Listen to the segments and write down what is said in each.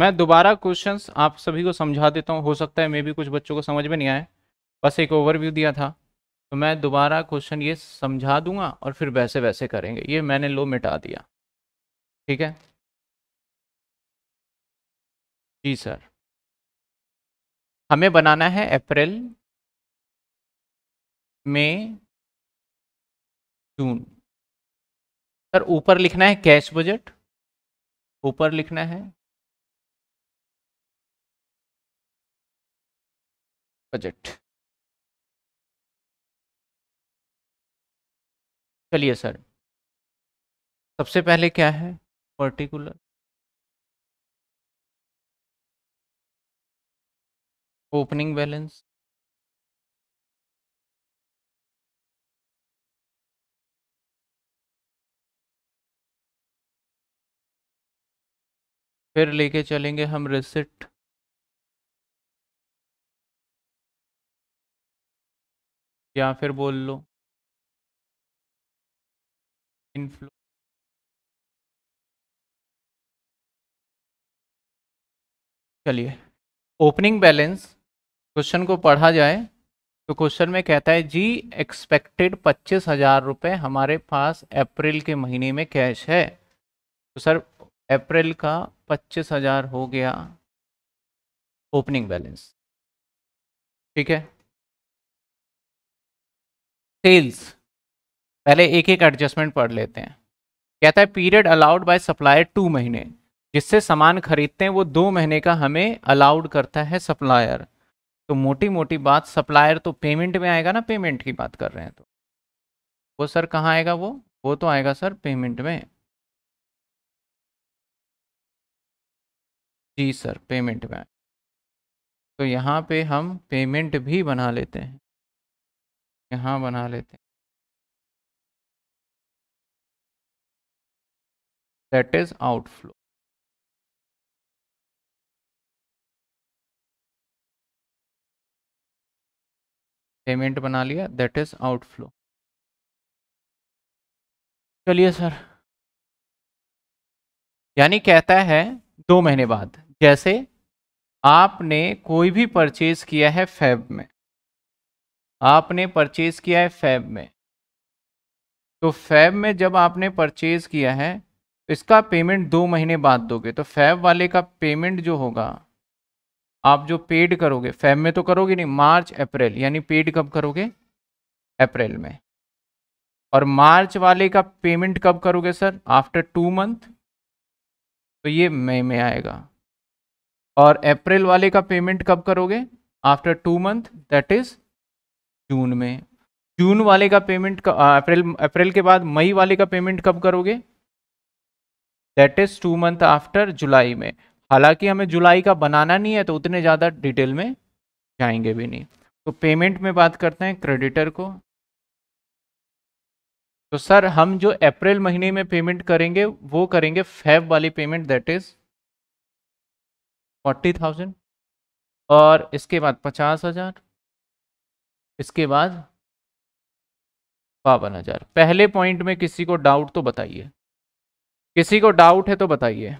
मैं दोबारा क्वेश्चंस आप सभी को समझा देता हूँ हो सकता है मे भी कुछ बच्चों को समझ में नहीं आए बस एक ओवरव्यू दिया था तो मैं दोबारा क्वेश्चन ये समझा दूंगा और फिर वैसे वैसे करेंगे ये मैंने लो मिटा दिया ठीक है जी सर हमें बनाना है अप्रैल मई जून सर ऊपर लिखना है कैश बजट ऊपर लिखना है बजट चलिए सर सबसे पहले क्या है पर्टिकुलर ओपनिंग बैलेंस फिर लेके चलेंगे हम रिसिट या फिर बोल लो इनफ्लो चलिए ओपनिंग बैलेंस क्वेश्चन को पढ़ा जाए तो क्वेश्चन में कहता है जी एक्सपेक्टेड पच्चीस हजार रुपये हमारे पास अप्रैल के महीने में कैश है तो सर अप्रैल का पच्चीस हजार हो गया ओपनिंग बैलेंस ठीक है सेल्स पहले एक एक एडजस्टमेंट पढ़ लेते हैं कहता है period allowed by supplier two महीने जिससे सामान खरीदते हैं वो दो महीने का हमें अलाउड करता है सप्लायर तो मोटी मोटी बात सप्लायर तो पेमेंट में आएगा ना पेमेंट की बात कर रहे हैं तो वो सर कहाँ आएगा वो वो तो आएगा सर पेमेंट में जी सर पेमेंट में तो यहाँ पे हम पेमेंट भी बना लेते हैं यहाँ बना लेते हैं दैट इज आउटफ्लो पेमेंट बना लिया दैट इज आउटफ्लो चलिए सर यानी कहता है दो महीने बाद जैसे आपने कोई भी परचेज किया है फैब में आपने परचेज़ किया है फैब में तो फैब में जब आपने परचेज़ किया है इसका पेमेंट दो महीने बाद दोगे तो फैब वाले का पेमेंट जो होगा आप जो पेड करोगे फैब में तो करोगे नहीं मार्च अप्रैल यानी पेड कब करोगे अप्रैल में और मार्च वाले का पेमेंट कब करोगे सर आफ्टर टू मंथ तो ये मई में आएगा और अप्रैल वाले का पेमेंट कब करोगे after two month that is June में जून वाले का पेमेंट अप्रैल अप्रैल के बाद मई वाले का पेमेंट कब करोगे that is two month after जुलाई में हालांकि हमें जुलाई का बनाना नहीं है तो उतने ज़्यादा डिटेल में जाएंगे भी नहीं तो पेमेंट में बात करते हैं क्रेडिटर को तो सर हम जो अप्रैल महीने में पेमेंट करेंगे वो करेंगे फेब वाली payment that is forty thousand और इसके बाद पचास हज़ार इसके बाद बावन हजार पहले पॉइंट में किसी को डाउट तो बताइए किसी को डाउट है तो बताइए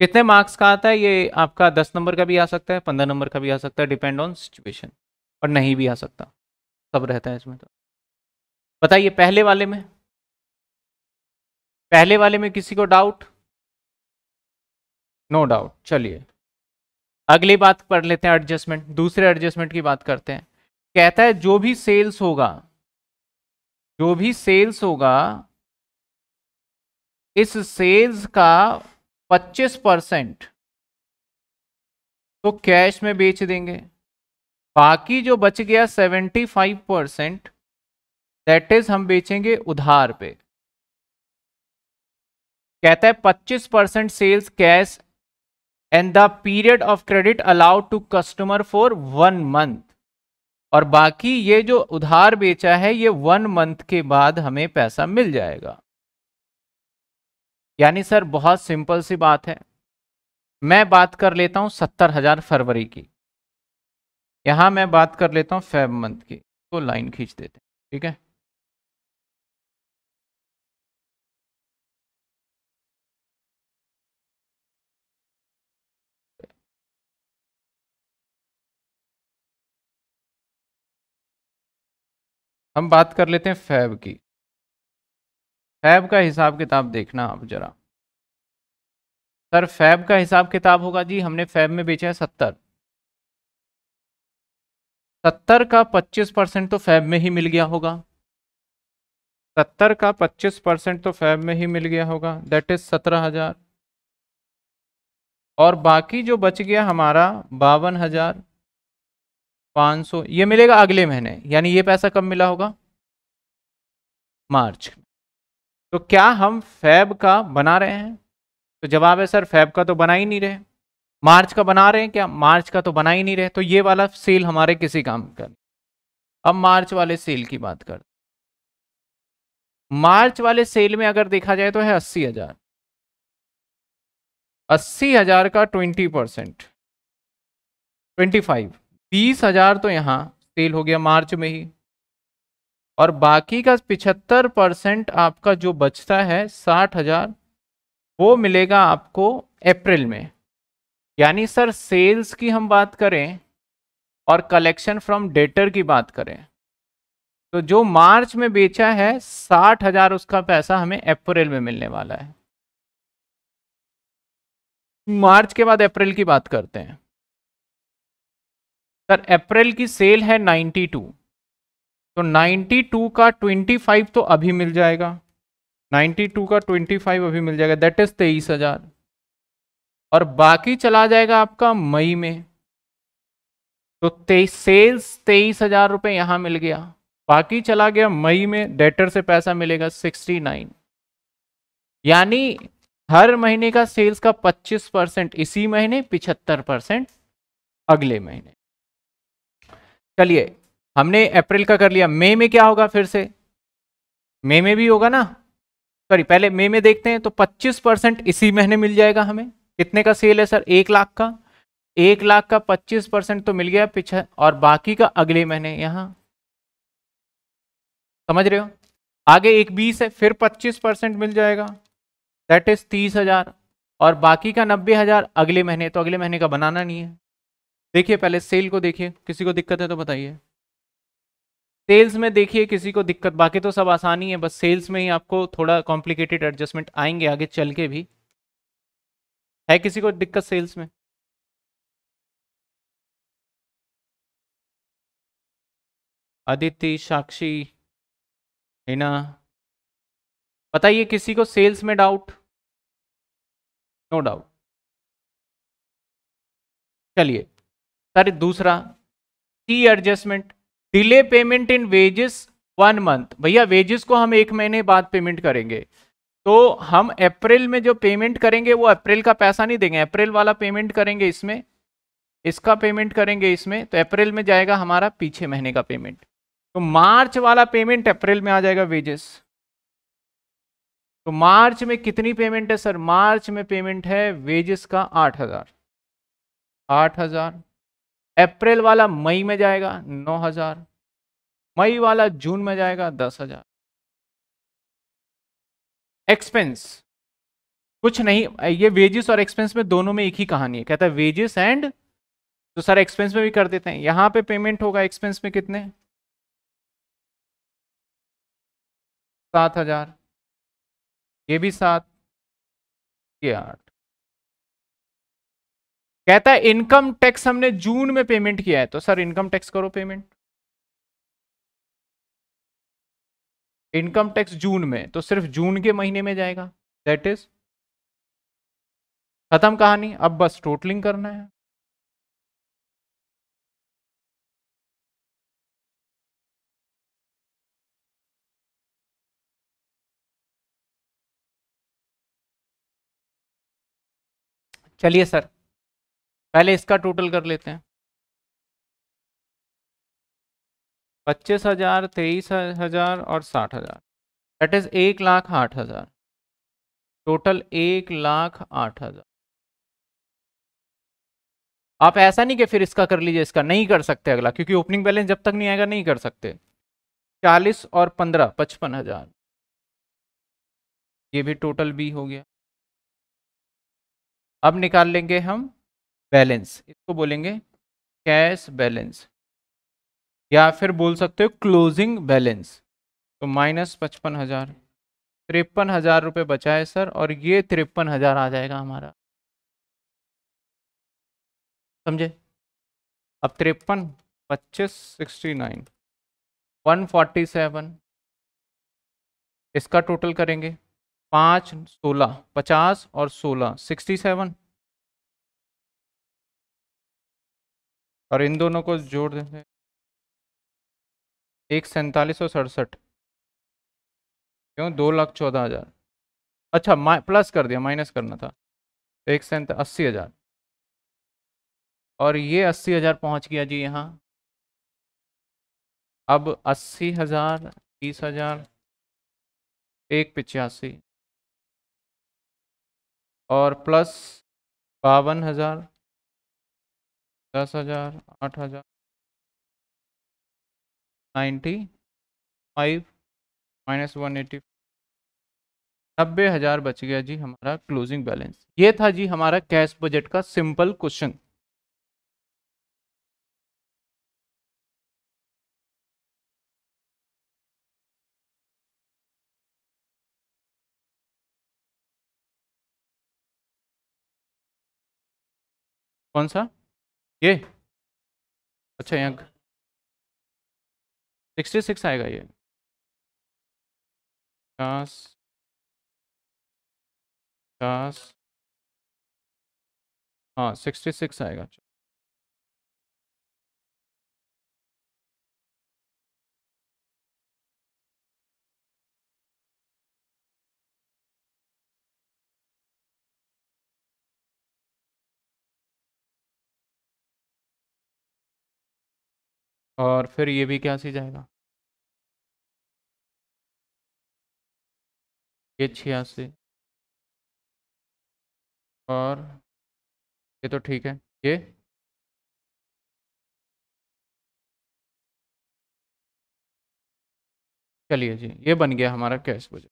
कितने मार्क्स का आता है ये आपका दस नंबर का भी आ सकता है पंद्रह नंबर का भी आ सकता है डिपेंड ऑन सिचुएशन और नहीं भी आ सकता सब रहता है इसमें तो बताइए पहले वाले में पहले वाले में किसी को डाउट नो डाउट चलिए अगली बात पढ़ लेते हैं एडजस्टमेंट दूसरे एडजस्टमेंट की बात करते हैं कहता है जो भी सेल्स होगा जो भी सेल्स होगा इस सेल्स का 25 परसेंट तो कैश में बेच देंगे बाकी जो बच गया 75 परसेंट दैट इज हम बेचेंगे उधार पे कहता है 25 percent sales cash and the period of credit allowed to customer for one month और बाकी ये जो उधार बेचा है ये वन मंथ के बाद हमें पैसा मिल जाएगा यानी सर बहुत सिंपल सी बात है मैं बात कर लेता हूं सत्तर हजार फरवरी की यहां मैं बात कर लेता हूँ फेब मंथ की तो लाइन खींच देते ठीक है हम बात कर लेते हैं फैब की फैब का हिसाब किताब देखना आप जरा सर फैब का हिसाब किताब होगा जी हमने फैब में बेचा है सत्तर सत्तर का पच्चीस परसेंट तो फैब में ही मिल गया होगा सत्तर का पच्चीस परसेंट तो फैब में ही मिल गया होगा दैट इज सत्रह हजार और बाकी जो बच गया हमारा बावन हजार पाँच सौ ये मिलेगा अगले महीने यानी ये पैसा कब मिला होगा मार्च तो क्या हम फैब का बना रहे हैं तो जवाब है सर फैब का तो बना ही नहीं रहे मार्च का बना रहे हैं क्या मार्च का तो बना ही नहीं रहे तो ये वाला सेल हमारे किसी काम का अब मार्च वाले सेल की बात कर मार्च वाले सेल में अगर देखा जाए तो है अस्सी हजार अस्सी हजार का ट्वेंटी परसेंट ट्वेंटी फाइव बीस हजार तो यहाँ सेल हो गया मार्च में ही और बाकी का पिछहत्तर परसेंट आपका जो बचता है साठ हजार वो मिलेगा आपको अप्रैल में यानी सर सेल्स की हम बात करें और कलेक्शन फ्रॉम डेटर की बात करें तो जो मार्च में बेचा है साठ हजार उसका पैसा हमें अप्रैल में मिलने वाला है मार्च के बाद अप्रैल की बात करते हैं सर अप्रैल की सेल है 92 तो 92 का 25 तो अभी मिल जाएगा 92 का 25 अभी मिल जाएगा दैट इज तेईस हजार और बाकी चला जाएगा आपका मई में तो ते, सेल्स तेईस हजार रुपये यहाँ मिल गया बाकी चला गया मई में डेटर से पैसा मिलेगा 69 यानी हर महीने का सेल्स का 25 परसेंट इसी महीने 75 परसेंट अगले महीने चलिए हमने अप्रैल का कर लिया मई में क्या होगा फिर से मई में भी होगा ना सॉरी पहले मई में देखते हैं तो 25 परसेंट इसी महीने मिल जाएगा हमें कितने का सेल है सर एक लाख का एक लाख का 25 परसेंट तो मिल गया पीछे और बाकी का अगले महीने यहाँ समझ रहे हो आगे एक बीस है फिर 25 परसेंट मिल जाएगा दैट इज तीस हजार और बाकी का नब्बे हजार अगले महीने तो अगले महीने का बनाना नहीं है देखिए पहले सेल को देखिए किसी को दिक्कत है तो बताइए सेल्स में देखिए किसी को दिक्कत बाकी तो सब आसानी है बस सेल्स में ही आपको थोड़ा कॉम्प्लिकेटेड एडजस्टमेंट आएंगे आगे चल के भी है किसी को दिक्कत सेल्स में अदिति साक्षी हिना बताइए किसी को सेल्स में डाउट नो डाउट चलिए सर दूसरा C adjustment delay payment in wages one month भैया वेजेस को हम एक महीने बाद पेमेंट करेंगे तो हम अप्रैल में जो पेमेंट करेंगे वो अप्रैल का पैसा नहीं देंगे अप्रैल वाला पेमेंट करेंगे इसमें इसका पेमेंट करेंगे इसमें तो अप्रैल में जाएगा हमारा पीछे महीने का पेमेंट तो मार्च वाला पेमेंट अप्रैल में आ जाएगा वेजेस तो मार्च में कितनी पेमेंट है सर मार्च में पेमेंट है वेजेस का आठ हजार आठ हजार अप्रैल वाला मई में जाएगा नौ हजार मई वाला जून में जाएगा दस हजार एक्सपेंस कुछ नहीं ये वेजेस और एक्सपेंस में दोनों में एक ही कहानी है कहता है वेजेस एंड तो सर एक्सपेंस में भी कर देते हैं यहां पे पेमेंट होगा एक्सपेंस में कितने सात हजार ये भी सात ये आठ कहता है इनकम टैक्स हमने जून में पेमेंट किया है तो सर इनकम टैक्स करो पेमेंट इनकम टैक्स जून में तो सिर्फ जून के महीने में जाएगा दैट इज खत्म कहानी अब बस टोटलिंग करना है चलिए सर पहले इसका टोटल कर लेते हैं पच्चीस हजार तेईस हजार और साठ हजार दैट इज एक लाख आठ हजार टोटल एक लाख आठ हजार आप ऐसा नहीं कि फिर इसका कर लीजिए इसका नहीं कर सकते अगला क्योंकि ओपनिंग बैलेंस जब तक नहीं आएगा नहीं कर सकते चालीस और पंद्रह पचपन हजार ये भी टोटल बी हो गया अब निकाल लेंगे हम बैलेंस इसको बोलेंगे कैश बैलेंस या फिर बोल सकते हो क्लोजिंग बैलेंस तो माइनस पचपन हज़ार तिरपन हज़ार रुपये बचाए सर और ये तिरपन हज़ार आ जाएगा हमारा समझे अब तिरपन पच्चीस sixty nine one forty seven इसका टोटल करेंगे पाँच सोलह पचास और सोलह सिक्सटी सेवन और इन दोनों को जोड़ हैं एक सैंतालीस सौ सड़सठ क्यों दो लाख चौदह हज़ार अच्छा प्लस कर दिया माइनस करना था एक सैंत अस्सी हज़ार और ये अस्सी हज़ार पहुँच गया जी यहाँ अब अस्सी हज़ार तीस हज़ार एक पचासी और प्लस बावन हज़ार दस हजार आठ हजार ninety five minus one eighty नब्बे हज़ार बच गया जी हमारा क्लोजिंग बैलेंस ये था जी हमारा कैश बजट का सिंपल क्वेश्चन कौन सा ये अच्छा यहाँ सिक्सटी सिक्स आएगा ये पचास पचास हाँ सिक्सटी सिक्स आएगा अच्छा। और फिर ये भी क्या सी जाएगा ये छियासी और ये तो ठीक है ये चलिए जी ये बन गया हमारा कैश बजट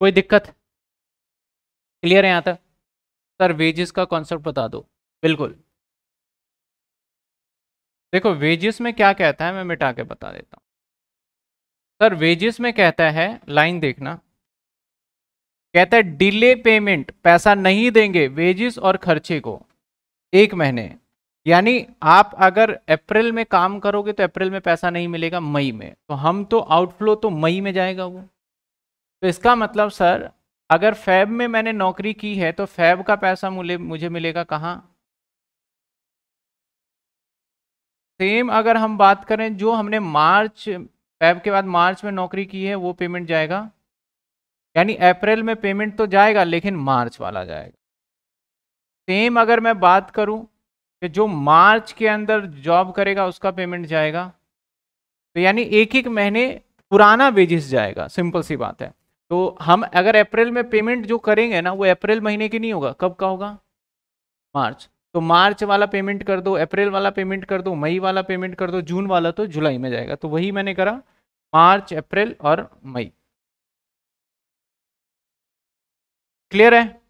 कोई दिक्कत क्लियर है यहाँ तक सर वेजेस का कॉन्सेप्ट बता दो बिल्कुल देखो वेजेस में क्या कहता है मैं मिटा के बता देता हूँ सर वेजेस में कहता है लाइन देखना कहता है डिले पेमेंट पैसा नहीं देंगे वेजेस और खर्चे को एक महीने यानी आप अगर अप्रैल में काम करोगे तो अप्रैल में पैसा नहीं मिलेगा मई में तो हम तो आउटफ्लो तो मई में जाएगा वो तो इसका मतलब सर अगर फैब में मैंने नौकरी की है तो फैब का पैसा मुझे मुझे मिलेगा कहाँ सेम अगर हम बात करें जो हमने मार्च फैब के बाद मार्च में नौकरी की है वो पेमेंट जाएगा यानी अप्रैल में पेमेंट तो जाएगा लेकिन मार्च वाला जाएगा सेम अगर मैं बात करूं कि जो मार्च के अंदर जॉब करेगा उसका पेमेंट जाएगा तो यानी एक एक महीने पुराना वेजिस जाएगा सिंपल सी बात है तो हम अगर अप्रैल में पेमेंट जो करेंगे ना वो अप्रैल महीने की नहीं होगा कब का होगा मार्च तो मार्च वाला पेमेंट कर दो अप्रैल वाला पेमेंट कर दो मई वाला पेमेंट कर दो जून वाला तो जुलाई में जाएगा तो वही मैंने करा मार्च अप्रैल और मई क्लियर है